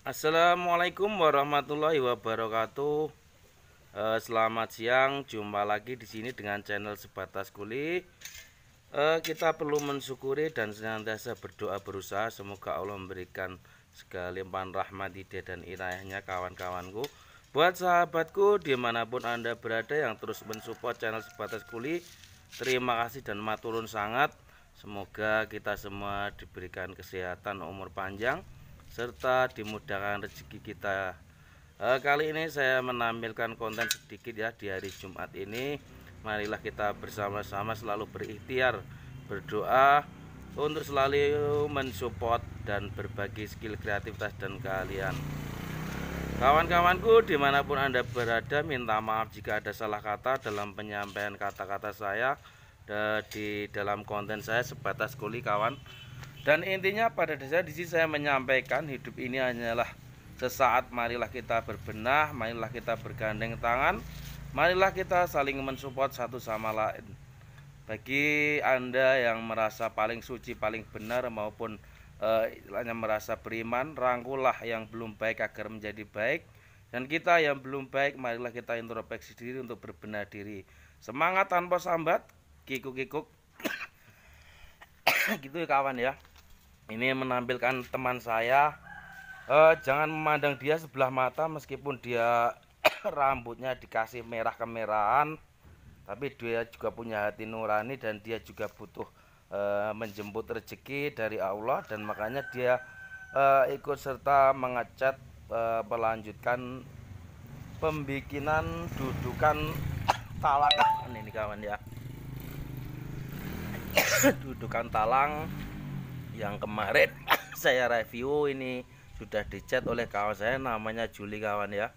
Assalamualaikum warahmatullahi wabarakatuh. Eh, selamat siang, jumpa lagi di sini dengan channel Sebatas Kuli. Eh, kita perlu mensyukuri dan senantiasa berdoa berusaha semoga Allah memberikan segala limpahan rahmat ide dan inayahnya kawan-kawanku. Buat sahabatku dimanapun anda berada yang terus mensupport channel Sebatas Kuli, terima kasih dan maturun sangat. Semoga kita semua diberikan kesehatan umur panjang serta dimudahkan rezeki kita e, kali ini saya menampilkan konten sedikit ya di hari Jumat ini marilah kita bersama-sama selalu berikhtiar berdoa untuk selalu mensupport dan berbagi skill kreativitas dan kalian Kawan-kawanku dimanapun Anda berada minta maaf jika ada salah kata dalam penyampaian kata-kata saya eh, di dalam konten saya sebatas kuli kawan dan intinya pada dasarnya di sini saya menyampaikan hidup ini hanyalah sesaat marilah kita berbenah, marilah kita bergandeng tangan, marilah kita saling mensupport satu sama lain. Bagi Anda yang merasa paling suci, paling benar maupun hanya eh, merasa beriman, rangkulah yang belum baik agar menjadi baik. Dan kita yang belum baik, marilah kita introspeksi diri untuk berbenah diri. Semangat tanpa sambat, kikuk-kikuk. gitu ya kawan ya ini menampilkan teman saya eh, jangan memandang dia sebelah mata meskipun dia rambutnya dikasih merah kemerahan tapi dia juga punya hati nurani dan dia juga butuh eh, menjemput rezeki dari Allah dan makanya dia eh, ikut serta mengecat eh, melanjutkan pembikinan dudukan talang. ini kawan ya dudukan talang yang kemarin saya review ini sudah dicat oleh kawan saya namanya Juli kawan ya